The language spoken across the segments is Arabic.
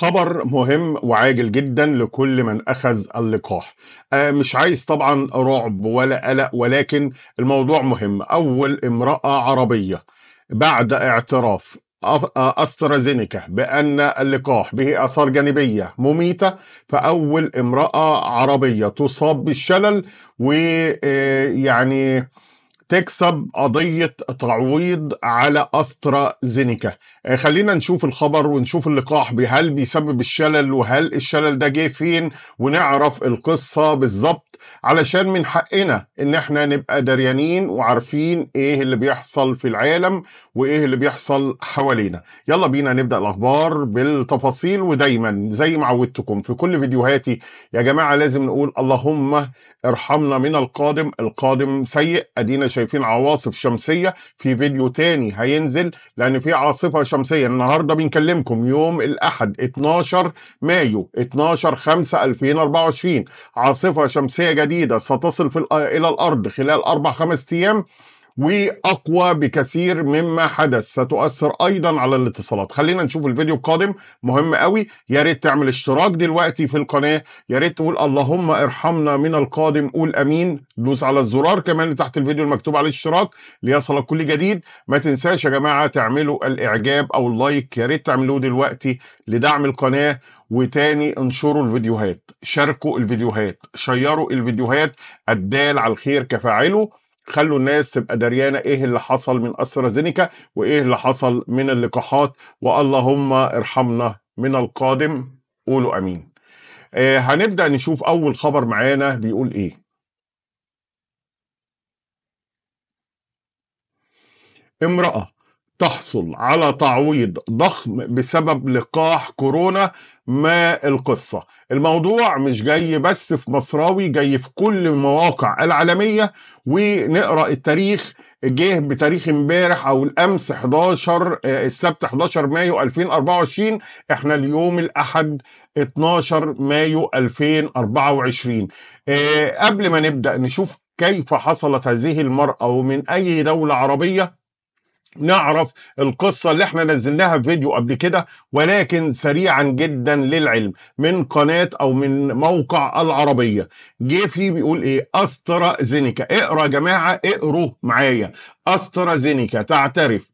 خبر مهم وعاجل جدا لكل من اخذ اللقاح آه، مش عايز طبعا رعب ولا قلق ولكن الموضوع مهم اول امراه عربيه بعد اعتراف آه، استرازينيكا بان اللقاح به اثار جانبيه مميته فاول امراه عربيه تصاب بالشلل ويعني آه، تكسب قضية تعويض على أسترا زينيكا آه، خلينا نشوف الخبر ونشوف اللقاح هل بيسبب الشلل وهل الشلل ده جه فين ونعرف القصة بالظبط علشان من حقنا ان احنا نبقى دريانين وعارفين ايه اللي بيحصل في العالم وايه اللي بيحصل حوالينا يلا بينا نبدأ الاخبار بالتفاصيل ودايما زي ما عودتكم في كل فيديوهاتي يا جماعة لازم نقول اللهم ارحمنا من القادم القادم سيء ادينا شايفين عواصف شمسيه في فيديو تاني هينزل لان في عاصفه شمسيه النهارده بنكلمكم يوم الاحد 12 مايو 12 5 2024 عاصفه شمسيه جديده ستصل في الى الارض خلال اربع خمس ايام واقوى بكثير مما حدث ستؤثر ايضا على الاتصالات خلينا نشوف الفيديو القادم مهم قوي يا ريت تعمل اشتراك دلوقتي في القناه يا ريت تقول اللهم ارحمنا من القادم قول امين دوس على الزرار كمان اللي تحت الفيديو المكتوب عليه اشتراك ليصلك كل جديد ما تنساش يا جماعه تعملوا الاعجاب او اللايك يا ريت تعملوه دلوقتي لدعم القناه وتاني انشروا الفيديوهات شاركوا الفيديوهات شيروا الفيديوهات الدال على الخير كفاعله خلوا الناس تبقى دريانه ايه اللي حصل من استرازينيكا وايه اللي حصل من اللقاحات واللهم ارحمنا من القادم قولوا امين آه هنبدا نشوف اول خبر معانا بيقول ايه امراه تحصل على تعويض ضخم بسبب لقاح كورونا ما القصة الموضوع مش جاي بس في مصراوي جاي في كل المواقع العالمية ونقرأ التاريخ جه بتاريخ امبارح او الامس 11 آه، السبت 11 مايو 2024 احنا اليوم الاحد 12 مايو 2024 آه، قبل ما نبدا نشوف كيف حصلت هذه المرأة ومن أي دولة عربية نعرف القصة اللي احنا نزلناها في فيديو قبل كده ولكن سريعا جدا للعلم من قناة او من موقع العربية جه بيقول ايه استرا زينيكا اقرا يا جماعة اقروا معايا استرا زينيكا تعترف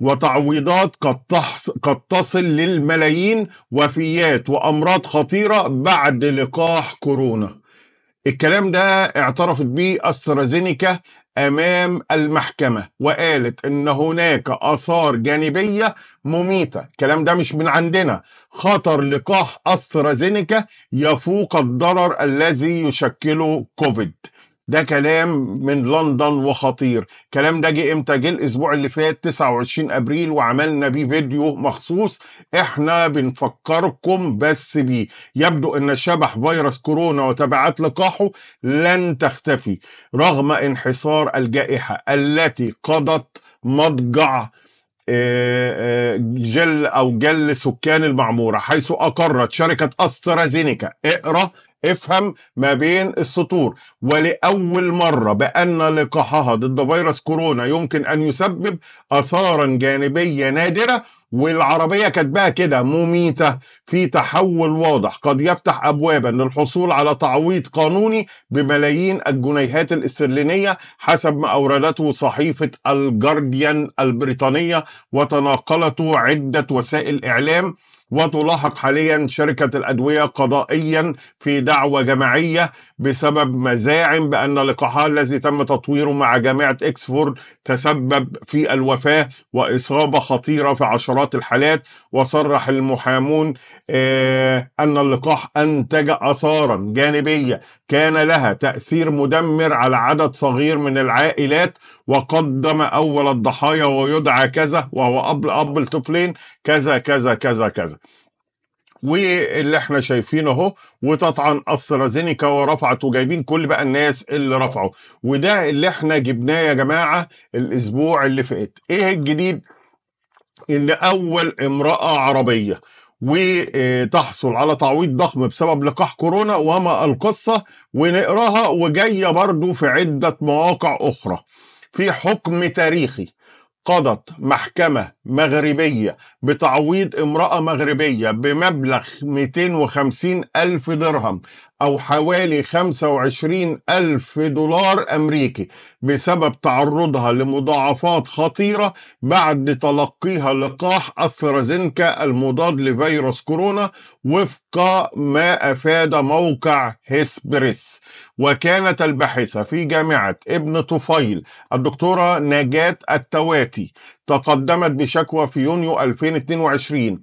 وتعويضات قد, تحص... قد تصل للملايين وفيات وامراض خطيرة بعد لقاح كورونا الكلام ده اعترفت بيه استرازينيكا امام المحكمه وقالت ان هناك اثار جانبيه مميته الكلام ده مش من عندنا خطر لقاح استرازينيكا يفوق الضرر الذي يشكله كوفيد ده كلام من لندن وخطير الكلام ده جه امتى جه الاسبوع اللي فات 29 ابريل وعملنا بيه فيديو مخصوص احنا بنفكركم بس بيه يبدو ان شبح فيروس كورونا وتبعات لقاحه لن تختفي رغم انحصار الجائحه التي قضت مضجع آه، آه، جل او جل سكان المعموره حيث اقرت شركه استرازينيكا اقرا افهم ما بين السطور ولأول مرة بأن لقاحها ضد فيروس كورونا يمكن أن يسبب آثارا جانبية نادرة والعربية كاتباها كده مميتة في تحول واضح قد يفتح أبوابا للحصول على تعويض قانوني بملايين الجنيهات الاسترلينية حسب ما أوردته صحيفة الجارديان البريطانية وتناقلته عدة وسائل إعلام وتلاحق حاليا شركة الأدوية قضائيا في دعوة جماعية بسبب مزاعم بأن لقاحها الذي تم تطويره مع جامعة إكسفورد تسبب في الوفاة وإصابة خطيرة في عشرات الحالات وصرح المحامون آه، أن اللقاح أنتج أثارا جانبية كان لها تأثير مدمر على عدد صغير من العائلات وقدم أول الضحايا ويدعى كذا وهو أب أب طفلين كذا كذا كذا كذا واللي احنا شايفينه اهو وتطعن استرازينيكا ورفعت وجايبين كل بقى الناس اللي رفعوا وده اللي احنا جبناه يا جماعه الاسبوع اللي فات ايه الجديد ان اول امراه عربيه وتحصل على تعويض ضخم بسبب لقاح كورونا وما القصه ونقراها وجايه برضو في عده مواقع اخرى في حكم تاريخي قضت محكمة مغربية بتعويض امرأة مغربية بمبلغ 250 ألف درهم أو حوالي 25 ألف دولار أمريكي بسبب تعرضها لمضاعفات خطيرة بعد تلقيها لقاح أسترازينكا المضاد لفيروس كورونا وفق ما أفاد موقع هيسبريس وكانت الباحثة في جامعة ابن طفيل الدكتورة نجاة التواتي تقدمت بشكوى في يونيو 2022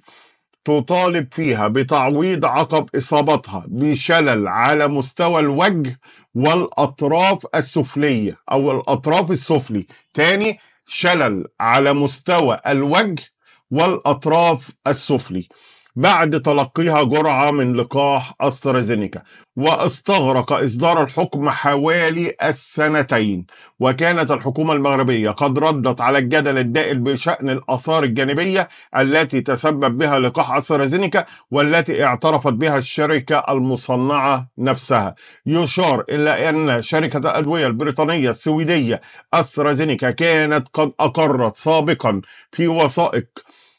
تطالب فيها بتعويض عقب اصابتها بشلل على مستوى الوجه والاطراف السفليه او الاطراف السفلي تاني شلل على مستوى الوجه والاطراف السفلي بعد تلقيها جرعة من لقاح أسترازينيكا واستغرق إصدار الحكم حوالي السنتين وكانت الحكومة المغربية قد ردت على الجدل الدائر بشأن الآثار الجانبية التي تسبب بها لقاح أسترازينيكا والتي اعترفت بها الشركة المصنعة نفسها يشار إلى أن شركة الأدوية البريطانية السويدية أسترازينيكا كانت قد أقرت سابقا في وثائق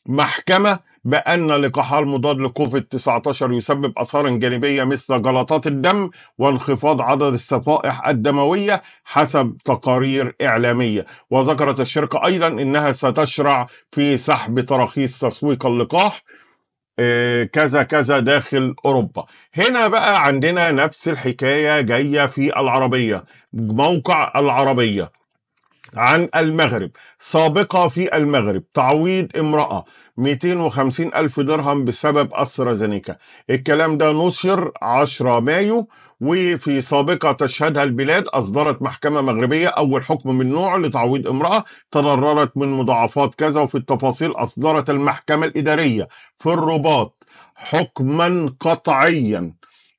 محكمة بأن لقاحها المضاد لكوفيد 19 يسبب آثارا جانبية مثل جلطات الدم وانخفاض عدد الصفائح الدموية حسب تقارير إعلامية وذكرت الشركة أيضا أنها ستشرع في سحب تراخيص تسويق اللقاح آه، كذا كذا داخل اوروبا هنا بقى عندنا نفس الحكايه جايه في العربيه موقع العربيه عن المغرب سابقة في المغرب تعويض امرأة 250 ألف درهم بسبب أسترازينيكا الكلام ده نشر 10 مايو وفي سابقة تشهدها البلاد أصدرت محكمة مغربية أول حكم من نوعه لتعويض امرأة تضررت من مضاعفات كذا وفي التفاصيل أصدرت المحكمة الإدارية في الرباط حكما قطعيا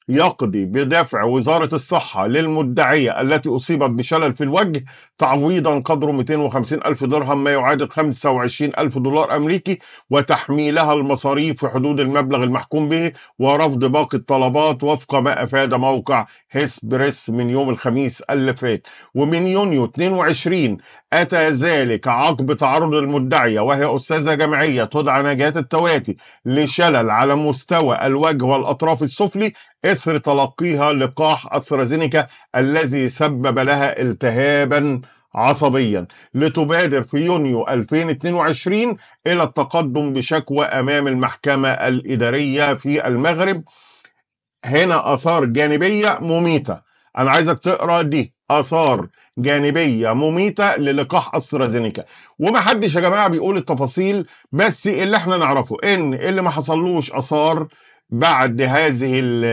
يقضي بدفع وزارة الصحة للمدعية التي أصيبت بشلل في الوجه تعويضا قدره 250 ألف درهم ما يعادل 25 ألف دولار أمريكي وتحميلها المصاريف في حدود المبلغ المحكوم به ورفض باقي الطلبات وفق ما أفاد موقع هيسبريس من يوم الخميس اللي فات ومن يونيو 22 أتى ذلك عقب تعرض المدعية وهي أستاذة جامعية تدعى نجاة التواتي لشلل على مستوى الوجه والأطراف السفلي إثر تلقيها لقاح أسترازينيكا الذي سبب لها التهابا عصبيا لتبادر في يونيو 2022 إلى التقدم بشكوى أمام المحكمة الإدارية في المغرب هنا آثار جانبية مميتة أنا عايزك تقرأ دي اثار جانبيه مميته للقاح استرازينيكا ومحدش يا جماعه بيقول التفاصيل بس اللي احنا نعرفه ان اللي ما حصلوش اثار بعد هذه آه،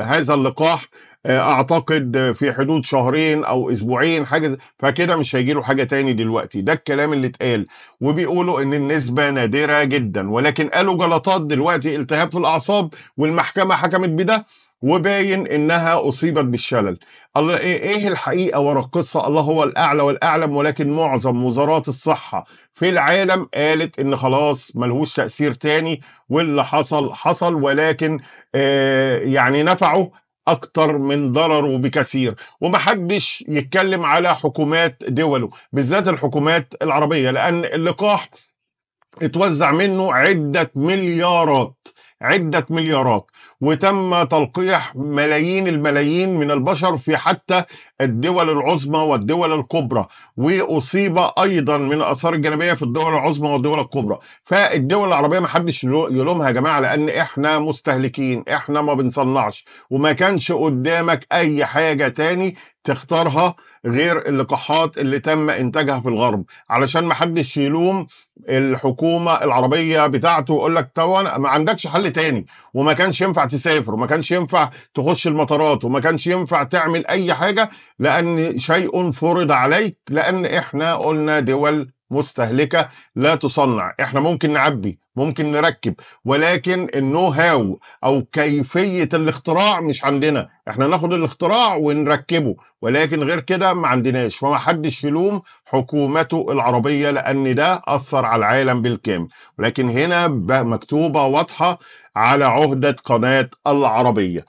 آه، هذا اللقاح آه، اعتقد في حدود شهرين او اسبوعين حاجه فكده مش هيجي له حاجه تاني دلوقتي ده الكلام اللي اتقال وبيقولوا ان النسبه نادره جدا ولكن قالوا جلطات دلوقتي التهاب في الاعصاب والمحكمه حكمت بده وباين انها اصيبت بالشلل الله إيه،, ايه الحقيقه ورا القصه الله هو الاعلى والاعلم ولكن معظم وزارات الصحه في العالم قالت ان خلاص ملهوش تاثير تاني واللي حصل حصل ولكن آه، يعني نفعه اكتر من ضرره بكثير ومحدش يتكلم على حكومات دوله بالذات الحكومات العربيه لان اللقاح اتوزع منه عده مليارات عدة مليارات وتم تلقيح ملايين الملايين من البشر في حتى الدول العظمى والدول الكبرى وأصيب أيضا من الآثار الجانبية في الدول العظمى والدول الكبرى فالدول العربية ما حدش يلومها يا جماعة لأن إحنا مستهلكين إحنا ما بنصنعش وما كانش قدامك أي حاجة تاني تختارها غير اللقاحات اللي تم انتاجها في الغرب علشان ما حدش يلوم الحكومه العربيه بتاعته ويقول لك طبعا ما عندكش حل تاني وما كانش ينفع تسافر وما كانش ينفع تخش المطارات وما كانش ينفع تعمل اي حاجه لان شيء فرض عليك لان احنا قلنا دول مستهلكه لا تصنع احنا ممكن نعبي ممكن نركب ولكن النو هاو او كيفيه الاختراع مش عندنا احنا ناخد الاختراع ونركبه ولكن غير كده ما عندناش فما حدش يلوم حكومته العربيه لان ده اثر على العالم بالكامل ولكن هنا مكتوبه واضحه على عهده قناه العربيه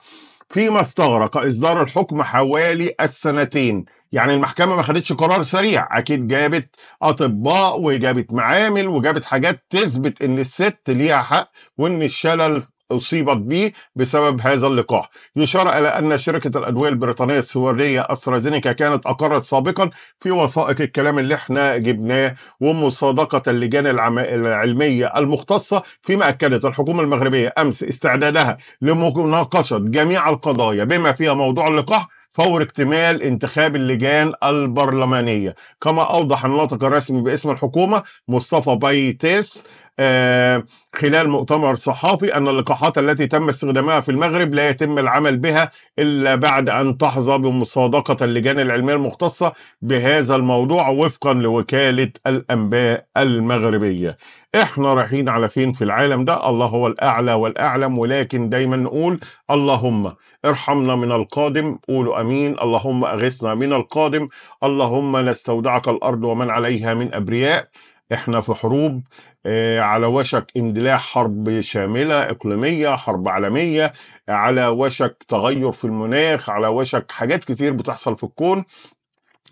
فيما استغرق إصدار الحكم حوالي السنتين يعني المحكمة ما خدتش قرار سريع أكيد جابت أطباء وجابت معامل وجابت حاجات تثبت إن الست ليها حق وإن الشلل أصيبت به بسبب هذا اللقاح يشار إلى أن شركة الأدوية البريطانية السورية أسترازينيكا كانت أقرت سابقا في وثائق الكلام اللي احنا جبناه ومصادقة اللجان العلمية المختصة فيما أكدت الحكومة المغربية أمس استعدادها لمناقشة جميع القضايا بما فيها موضوع اللقاح فور اكتمال انتخاب اللجان البرلمانية كما أوضح الناطق الرسمي باسم الحكومة مصطفى بيتيس آه، خلال مؤتمر صحافي أن اللقاحات التي تم استخدامها في المغرب لا يتم العمل بها إلا بعد أن تحظى بمصادقة اللجان العلمية المختصة بهذا الموضوع وفقا لوكالة الأنباء المغربية احنا رايحين على فين في العالم ده الله هو الاعلى والاعلم ولكن دايما نقول اللهم ارحمنا من القادم قولوا امين اللهم اغثنا من القادم اللهم نستودعك الارض ومن عليها من ابرياء احنا في حروب آه، على وشك اندلاع حرب شاملة إقليمية حرب عالمية على وشك تغير في المناخ على وشك حاجات كتير بتحصل في الكون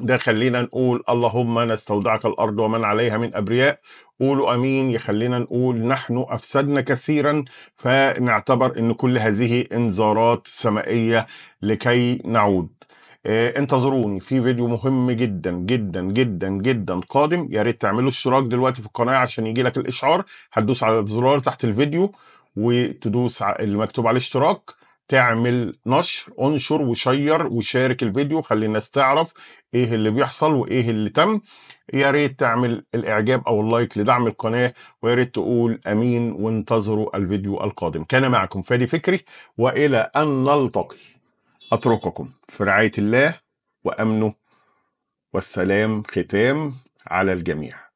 ده خلينا نقول اللهم نستودعك الارض ومن عليها من ابرياء قولوا امين يخلينا نقول نحن افسدنا كثيرا فنعتبر ان كل هذه انذارات سمائيه لكي نعود آه، انتظروني في فيديو مهم جدا جدا جدا جدا قادم يا ريت تعملوا اشتراك دلوقتي في القناه عشان يجي لك الاشعار هتدوس على الزرار تحت الفيديو وتدوس المكتوب عليه اشتراك تعمل نشر انشر وشير وشارك الفيديو خلي الناس تعرف ايه اللي بيحصل وايه اللي تم يا ريت تعمل الاعجاب او اللايك لدعم القناه ويا ريت تقول امين وانتظروا الفيديو القادم كان معكم فادي فكري والى ان نلتقي اترككم في رعايه الله وامنه والسلام ختام على الجميع